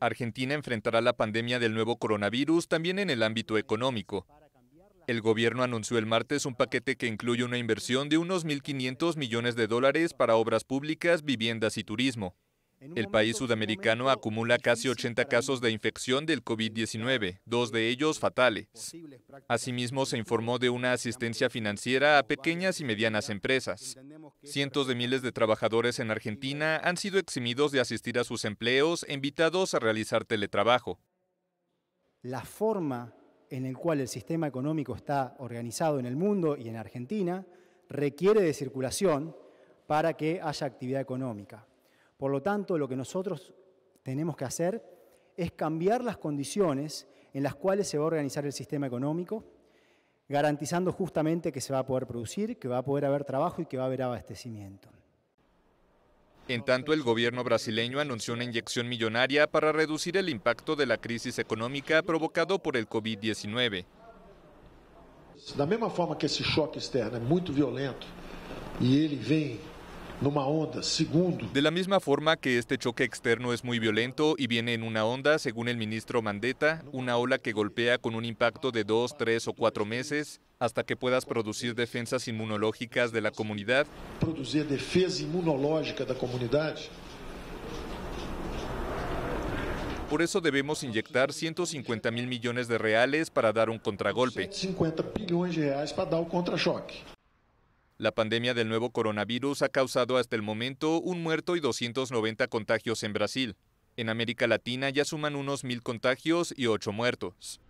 Argentina enfrentará la pandemia del nuevo coronavirus también en el ámbito económico. El gobierno anunció el martes un paquete que incluye una inversión de unos 1.500 millones de dólares para obras públicas, viviendas y turismo. El país este sudamericano acumula casi 80 casos de infección del COVID-19, dos de ellos fatales. Asimismo, se informó de una asistencia financiera a pequeñas y medianas empresas. Cientos de miles de trabajadores en Argentina han sido eximidos de asistir a sus empleos e invitados a realizar teletrabajo. La forma en la cual el sistema económico está organizado en el mundo y en Argentina requiere de circulación para que haya actividad económica. Por lo tanto, lo que nosotros tenemos que hacer es cambiar las condiciones en las cuales se va a organizar el sistema económico garantizando justamente que se va a poder producir, que va a poder haber trabajo y que va a haber abastecimiento. En tanto, el gobierno brasileño anunció una inyección millonaria para reducir el impacto de la crisis económica provocado por el COVID-19. Da misma forma que esse choque externo é muito violento e ele vem onda. Segundo. De la misma forma que este choque externo es muy violento y viene en una onda, según el ministro Mandetta, una ola que golpea con un impacto de dos, tres o cuatro meses hasta que puedas producir defensas inmunológicas de la comunidad. Por eso debemos inyectar 150 mil millones de reales para dar un contragolpe. 50 billones de reales para dar un contrachoque. La pandemia del nuevo coronavirus ha causado hasta el momento un muerto y 290 contagios en Brasil. En América Latina ya suman unos 1.000 contagios y ocho muertos.